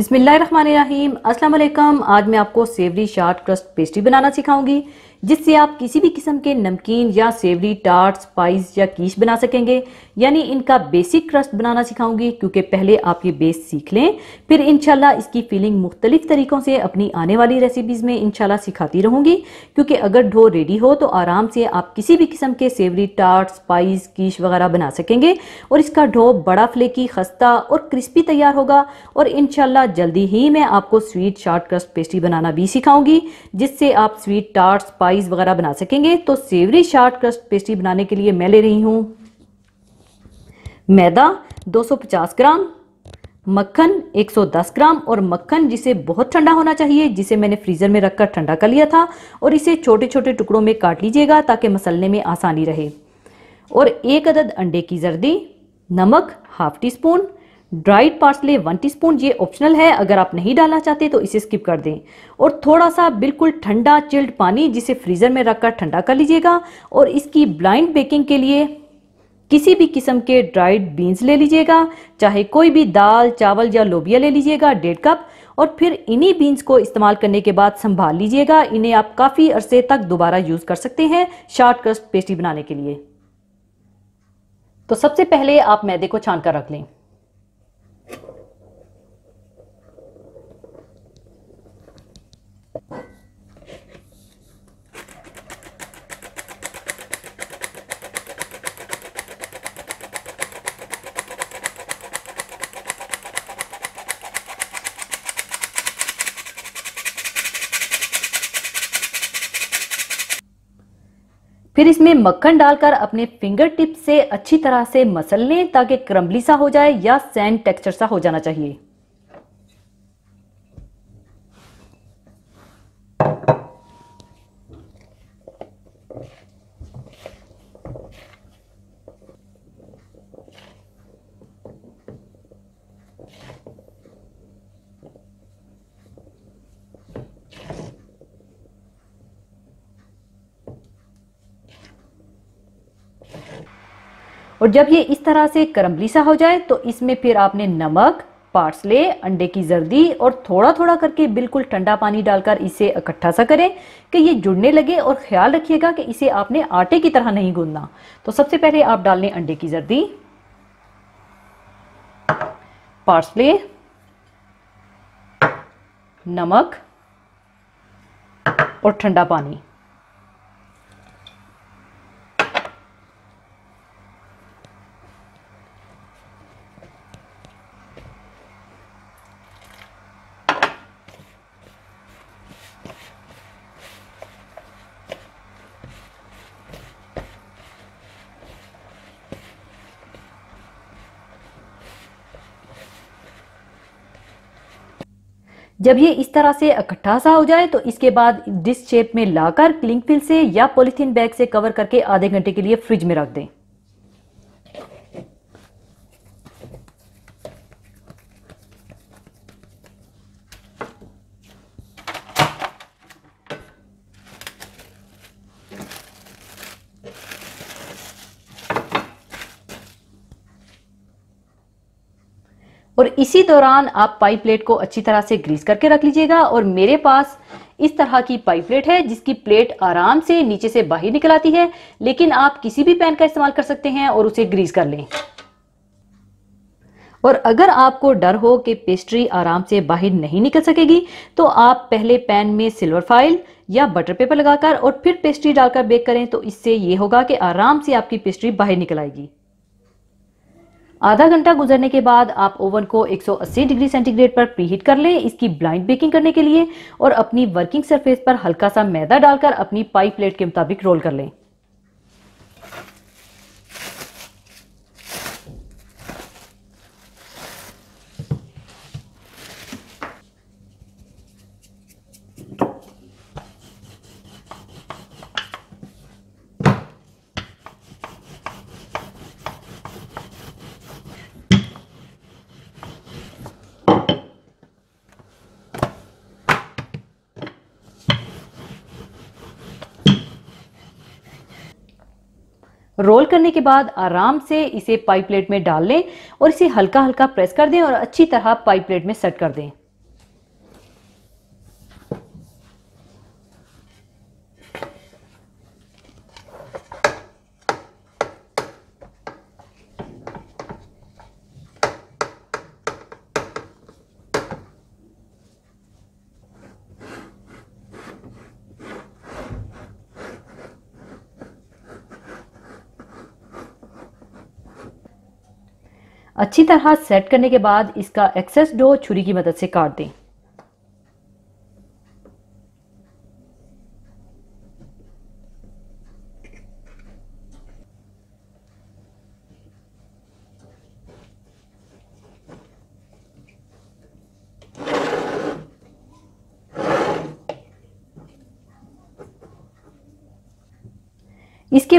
अस्सलाम वालेकुम आज मैं आपको सेवरी शार्ट क्रस्ट पेस्ट्री बनाना सिखाऊंगी जिससे आप किसी भी किस्म के नमकीन या सेवरी टार्ट स्पाइस या कीश बना सकेंगे यानी इनका बेसिक क्रस्ट बनाना सिखाऊंगी क्योंकि पहले आप ये बेस सीख लें फिर इनशाला इसकी फीलिंग मुख्तलिफ तरीक़ों से अपनी आने वाली रेसिपीज़ में इनशाला सिखाती रहूँगी क्योंकि अगर ढो रेडी हो तो आराम से आप किसी भी किस्म के सेवरी टार्ट स्पाइस कीश वगैरह बना सकेंगे और इसका ढो बड़ा फ्लेकी खस्ता और क्रिस्पी तैयार होगा और इनशाला जल्दी ही मैं आपको स्वीट शार्ट क्रस्ट पेस्ट्री बनाना भी सिखाऊंगी जिससे आप स्वीट टार्ट स्पाइस पाइज वगैरह बना सकेंगे तो सेवरी शार्ट क्रस्ट पेस्ट्री बनाने के लिए मैं ले रही हूँ मैदा 250 ग्राम मक्खन 110 ग्राम और मक्खन जिसे बहुत ठंडा होना चाहिए जिसे मैंने फ्रीज़र में रखकर ठंडा कर लिया था और इसे छोटे छोटे टुकड़ों में काट लीजिएगा ताकि मसलने में आसानी रहे और एक अदद अंडे की जर्दी नमक half teaspoon dried parsley one teaspoon ये ऑप्शनल है अगर आप नहीं डालना चाहते तो इसे स्किप कर दें और थोड़ा सा बिल्कुल ठंडा चिल्ड पानी जिसे फ्रीज़र में रखकर ठंडा कर लीजिएगा और इसकी ब्लाइंड बेकिंग के लिए किसी भी किस्म के ड्राइड बीन्स ले लीजिएगा चाहे कोई भी दाल चावल या लोबिया ले लीजिएगा डेढ़ कप और फिर इन्हीं बीन्स को इस्तेमाल करने के बाद संभाल लीजिएगा इन्हें आप काफ़ी अरसे तक दोबारा यूज़ कर सकते हैं शार्ट क्रस्ट पेस्ट्री बनाने के लिए तो सबसे पहले आप मैदे को छान कर रख लें फिर इसमें मक्खन डालकर अपने फिंगर टिप से अच्छी तरह से मसल लें ताकि क्रम्बली सा हो जाए या सैंड टेक्सचर सा हो जाना चाहिए और जब ये इस तरह से करम्बली सा हो जाए तो इसमें फिर आपने नमक पार्सले अंडे की जर्दी और थोड़ा थोड़ा करके बिल्कुल ठंडा पानी डालकर इसे इकट्ठा सा करें कि ये जुड़ने लगे और ख्याल रखिएगा कि इसे आपने आटे की तरह नहीं गूंदना तो सबसे पहले आप डाल लें अंडे की जर्दी पार्सले नमक और ठंडा पानी जब ये इस तरह से इकट्ठा सा हो जाए तो इसके बाद डिस्क शेप में लाकर क्लिंग फिल से या पॉलीथीन बैग से कवर करके आधे घंटे के लिए फ्रिज में रख दें और इसी दौरान आप पाइप प्लेट को अच्छी तरह से ग्रीस करके रख लीजिएगा और मेरे पास इस तरह की पाइप प्लेट है जिसकी प्लेट आराम से नीचे से बाहर निकल आती है लेकिन आप किसी भी पैन का इस्तेमाल कर सकते हैं और उसे ग्रीस कर लें और अगर आपको डर हो कि पेस्ट्री आराम से बाहर नहीं निकल सकेगी तो आप पहले पैन में सिल्वर फाइल या बटर पेपर लगाकर और फिर पेस्ट्री डालकर बेक करें तो इससे ये होगा कि आराम से आपकी पेस्ट्री बाहर निकल आएगी आधा घंटा गुजरने के बाद आप ओवन को 180 डिग्री सेंटीग्रेड पर प्रीहीट कर लें इसकी ब्लाइंड बेकिंग करने के लिए और अपनी वर्किंग सरफेस पर हल्का सा मैदा डालकर अपनी पाई प्लेट के मुताबिक रोल कर लें रोल करने के बाद आराम से इसे पाइप प्लेट में डाल लें और इसे हल्का हल्का प्रेस कर दें और अच्छी तरह पाइप प्लेट में सेट कर दें अच्छी तरह सेट करने के बाद इसका एक्सेस डो छुरी की मदद से काट दें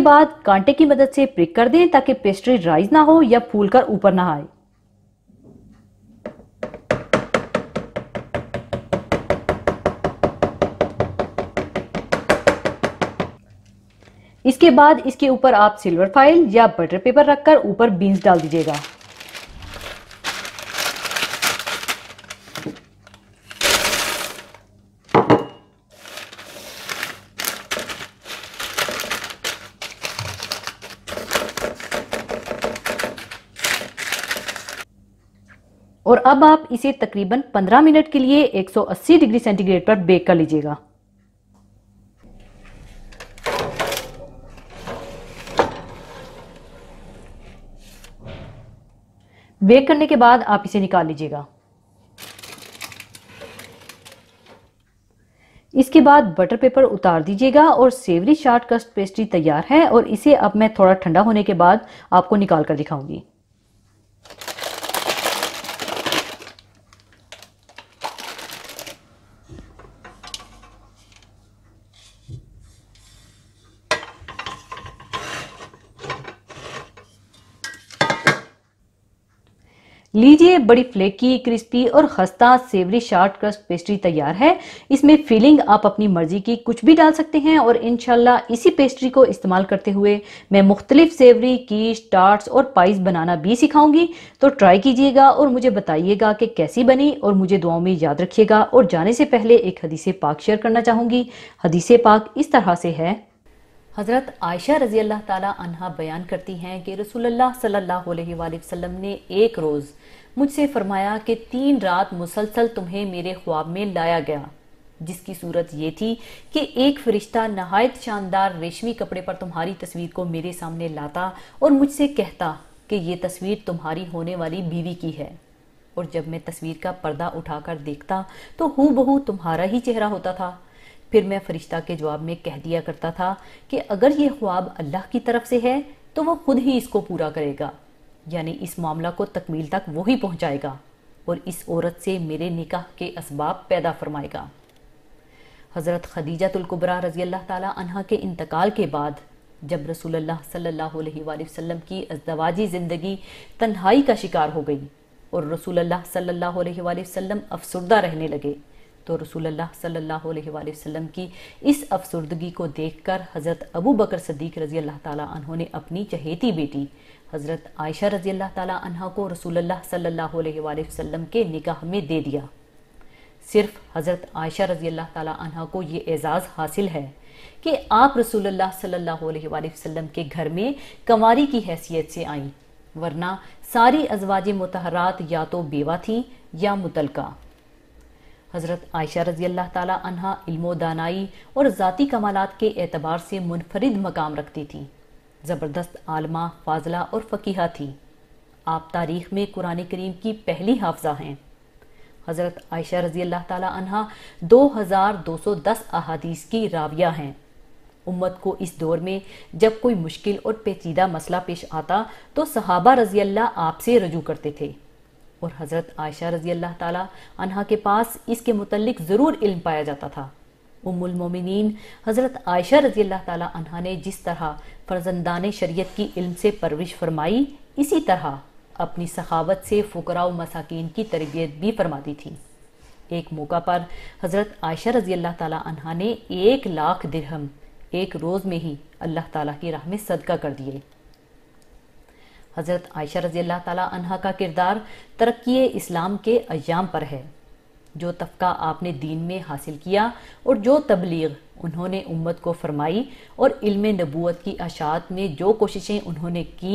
बाद कांटे की मदद से प्रिक कर दें ताकि पेस्ट्री राइज ना हो या फूल कर ऊपर ना आए इसके बाद इसके ऊपर आप सिल्वर फाइल या बटर पेपर रखकर ऊपर बीन्स डाल दीजिएगा और अब आप इसे तकरीबन 15 मिनट के लिए 180 डिग्री सेंटीग्रेड पर बेक कर लीजिएगा बेक करने के बाद आप इसे निकाल लीजिएगा इसके बाद बटर पेपर उतार दीजिएगा और सेवरी शार्ट कस्ट पेस्ट्री तैयार है और इसे अब मैं थोड़ा ठंडा होने के बाद आपको निकाल कर दिखाऊंगी लीजिए बड़ी फ्लेकी क्रिस्पी और खस्ता सेवरी शार्ट क्रस्ट पेस्ट्री तैयार है इसमें फिलिंग आप अपनी मर्जी की कुछ भी डाल सकते हैं और इनशाला इसी पेस्ट्री को इस्तेमाल करते हुए मैं मुख्तलिफ सेवरी की टार्ट्स और पाइस बनाना भी सिखाऊंगी तो ट्राई कीजिएगा और मुझे बताइएगा कि कैसी बनी और मुझे दुआओं में याद रखिएगा और जाने से पहले एक हदीसे पाक शेयर करना चाहूँगी हदीसे पाक इस तरह से है हज़रत आयशा रज़ी अल्लाह तहा बयान करती हैं कि रसूलुल्लाह सल्लल्लाहु अलैहि वसल्लम ने एक रोज़ मुझसे फ़रमाया कि तीन रात मुसलसल तुम्हें मेरे ख्वाब में लाया गया जिसकी सूरत ये थी कि एक फ़रिश्ता नहायत शानदार रेशमी कपड़े पर तुम्हारी तस्वीर को मेरे सामने लाता और मुझसे कहता कि ये तस्वीर तुम्हारी होने वाली बीवी की है और जब मैं तस्वीर का पर्दा उठाकर देखता तो हूबहू तुम्हारा ही चेहरा होता था फिर मैं फरिश्ता के जवाब में कह दिया करता था कि अगर ये ख्वाब अल्लाह की तरफ से है तो वो खुद ही इसको पूरा करेगा यानी इस मामला को तकमील तक वही पहुंचाएगा और इस औरत से मेरे निकाह के इसबाब पैदा फरमाएगा हज़रत खदीजा तुलकुबरा रज़ी अल्लाह तह के इंतकाल के बाद जब सल्लल्लाहु सल्ला वसल्लम की अजदवाजी ज़िंदगी तन्हाई का शिकार हो गई और सल्लल्लाहु अलैहि वसल्लम अफसरदा रहने लगे तो रसूलुल्लाह सल्लल्लाहु अलैहि वसल्लम की इस अफसरदगी को देखकर हज़रत अबू बकर सदीक रज़ी अल्लाह ताला तहों ने अपनी चहेती बेटी हज़रत आयशा रज़ी अल्लाह ताला तहा को रसूलुल्लाह सल्लल्लाहु अलैहि वसल्लम के निकाह में दे दिया सिर्फ हज़रत आयशा रज़ी अल्लाह ताला तहा को ये एज़ाज़ हासिल है कि आप रसूलुल्लाह सल्लल्लाहु अलैहि वसल्लम के घर में कंवारी की हैसियत से आई वरना सारी अजवाज मतहरात या तो बेवा थी या मुतलका हज़रत आयशा रजी अल्लाह तहा इल्मो दानाई और ज़ाती कमालत के एतबार से मुनफरद मकाम रखती थी ज़बरदस्त आलमा फाजला और फ़कीहा थी आप तारीख़ में कुरान करीम की पहली हाफजा हैं हज़रत आयशा रजी अल्लाह तहा दो हज़ार दो सौ दस अहादीस की राविया हैं उम्मत को इस दौर में जब कोई मुश्किल और पेचीदा मसला पेश आता तो सहाबा रजी अल्लाह आपसे रजू करते थे और हज़रत आयशा रजी अल्लाह तहा के पास इसके मतलब ज़रूर इल्म पाया जाता था उमुलमोमिन हज़रत आयशा रजी अल्लाह तहा ने जिस तरह फर्जंदान शरीयत की इल्म से परविश फरमाई इसी तरह अपनी सखावत से फ़कराव मसाकिन की तरबियत भी फरमा दी थी एक मौका पर हज़रत आयशा रजी अल्लाह तहा ने एक लाख दिरहम एक रोज़ में ही अल्लाह ताला की राह में सदका कर दिए हज़रत आयशा रज़ी अल्लाह ताली अनहा का किरदार तरक्की इस्लाम के अयाम पर है जो तबका आपने दीन में हासिल किया और जो तबलीग उन्होंने उम्मत को फरमाई और इल्म नबूत की अशात में जो कोशिशें उन्होंने की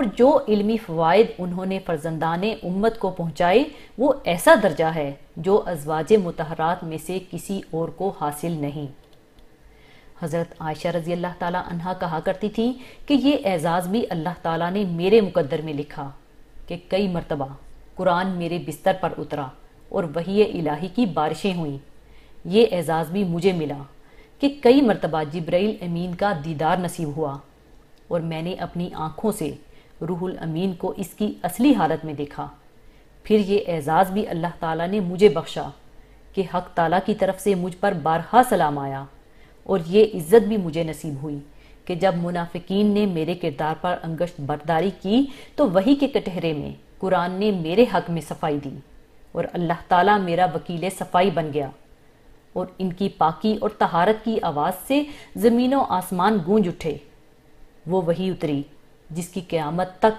और जो इल्मी फ़वाद उन्होंने फर्जंदान उम्मत को पहुँचाए वो ऐसा दर्जा है जो अजवाज मतहरात में से किसी और को हासिल नहीं हज़रत आयशा रजी अल्लाह ताला अन्हा कहा करती थी कि ये एजाज़ भी अल्लाह ताला ने मेरे मुकद्दर में लिखा कि कई मरतबा कुरान मेरे बिस्तर पर उतरा और वही इलाही की बारिशें हुईं ये एजाज़ भी मुझे मिला कि कई मरतबा जब्राइल अमीन का दीदार नसीब हुआ और मैंने अपनी आँखों से रूहुल अमीन को इसकी असली हालत में देखा फिर ये एजाज़ भी अल्लाह ताला ने मुझे बख्शा कि हक ताला की तरफ से मुझ पर बारहा सलाम आया और ये इज्जत भी मुझे नसीब हुई कि जब मुनाफिकीन ने मेरे किरदार पर अंगश्त बर्दारी की तो वही के कटहरे में कुरान ने मेरे हक में सफाई दी और अल्लाह ताला मेरा वकील सफाई बन गया और इनकी पाकी और तहारत की आवाज़ से ज़मीनों आसमान गूंज उठे वो वही उतरी जिसकी क़्यामत तक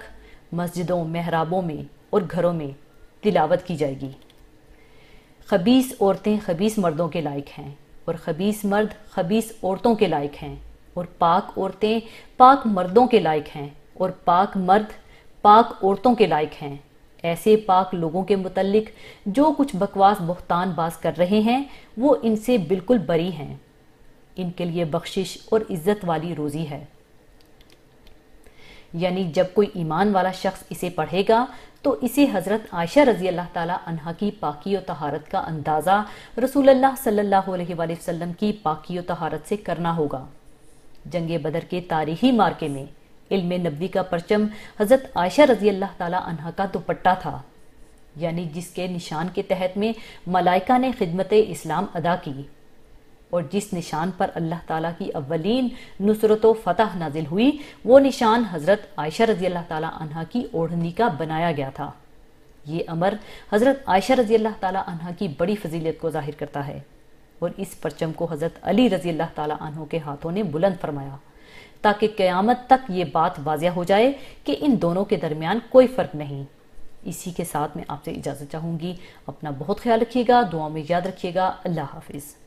मस्जिदों महराबों में और घरों में तिलावत की जाएगी खबीस औरतें खबीस मर्दों के लायक हैं और खबीस मर्द खबीस औरतों के लायक हैं और पाक औरतें पाक मर्दों के लायक हैं और पाक मर्द पाक औरतों के लायक हैं ऐसे पाक लोगों के मुतलक जो कुछ बकवास बहतान बाज कर रहे हैं वो इनसे बिल्कुल बरी हैं इनके लिए बख्शिश और इज़्ज़त वाली रोज़ी है यानी जब कोई ईमान वाला शख्स इसे पढ़ेगा तो इसे हज़रत आयशा रजी अल्लाह तला की पाकि व तहारत का अंदाज़ा रसूल सल्लाम की पाकि व तहारत से करना होगा जंग बदर के तारीखी मार्के में इल्म नबी का परचम हज़रत आयशा रजी अल्लाह तला का दुपट्टा था यानी जिसके निशान के तहत में मलाइका ने खिदमत इस्लाम अदा की और जिस निशान पर अल्लाह ताला की अव्वलीन नुसरत फतह नाजिल हुई वो निशान हज़रत आयशा रजी अल्लाह ताला की ओढ़नी का बनाया गया था ये अमर हज़रत आयशा रजी अल्लाह ताला की बड़ी फजीलियत को जाहिर करता है और इस परचम को हज़रत अली रजी अल्लाह तला के हाथों ने बुलंद फरमाया ताकि क़यामत तक ये बात वाजिया हो जाए कि इन दोनों के दरमियान कोई फ़र्क नहीं इसी के साथ मैं आपसे इजाज़त चाहूँगी अपना बहुत ख्याल रखिएगा दुआ में याद रखिएगा अल्लाह हाफिज़